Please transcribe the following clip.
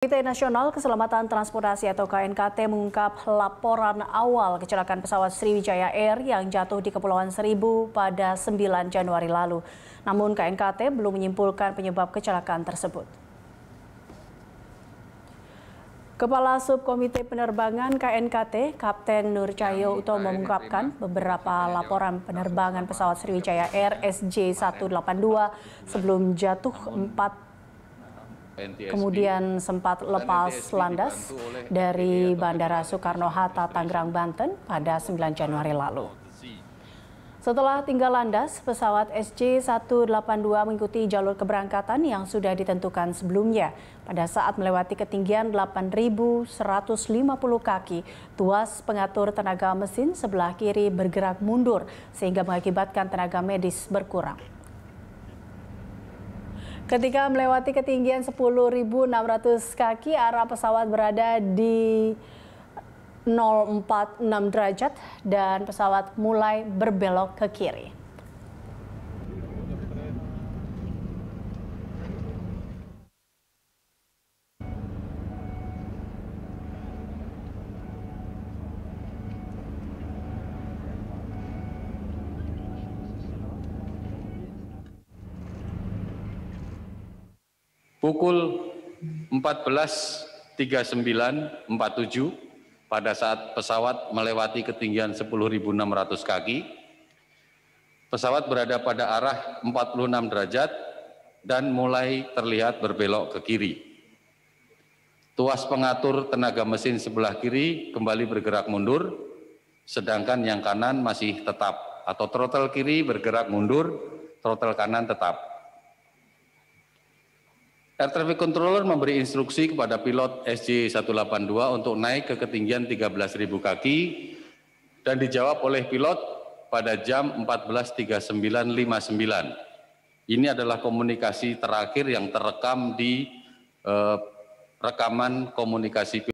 Komite Nasional Keselamatan Transportasi atau KNKT mengungkap laporan awal kecelakaan pesawat Sriwijaya Air yang jatuh di Kepulauan Seribu pada 9 Januari lalu. Namun KNKT belum menyimpulkan penyebab kecelakaan tersebut. Kepala Subkomite Penerbangan KNKT, Kapten Nur Cahyo Utomo mengungkapkan beberapa laporan penerbangan pesawat Sriwijaya Air SJ182 sebelum jatuh 4 kemudian sempat lepas landas dari Bandara Soekarno-Hatta, Tangerang, Banten pada 9 Januari lalu. Setelah tinggal landas, pesawat SJ-182 mengikuti jalur keberangkatan yang sudah ditentukan sebelumnya pada saat melewati ketinggian 8.150 kaki. Tuas pengatur tenaga mesin sebelah kiri bergerak mundur sehingga mengakibatkan tenaga medis berkurang. Ketika melewati ketinggian 10.600 kaki, arah pesawat berada di 046 derajat dan pesawat mulai berbelok ke kiri. pukul 14.39.47 pada saat pesawat melewati ketinggian 10.600 kaki, pesawat berada pada arah 46 derajat dan mulai terlihat berbelok ke kiri. Tuas pengatur tenaga mesin sebelah kiri kembali bergerak mundur, sedangkan yang kanan masih tetap atau throttle kiri bergerak mundur, throttle kanan tetap. Air Traffic Controller memberi instruksi kepada pilot SJ182 untuk naik ke ketinggian 13.000 kaki dan dijawab oleh pilot pada jam 14.39.59. Ini adalah komunikasi terakhir yang terekam di eh, rekaman komunikasi pilot.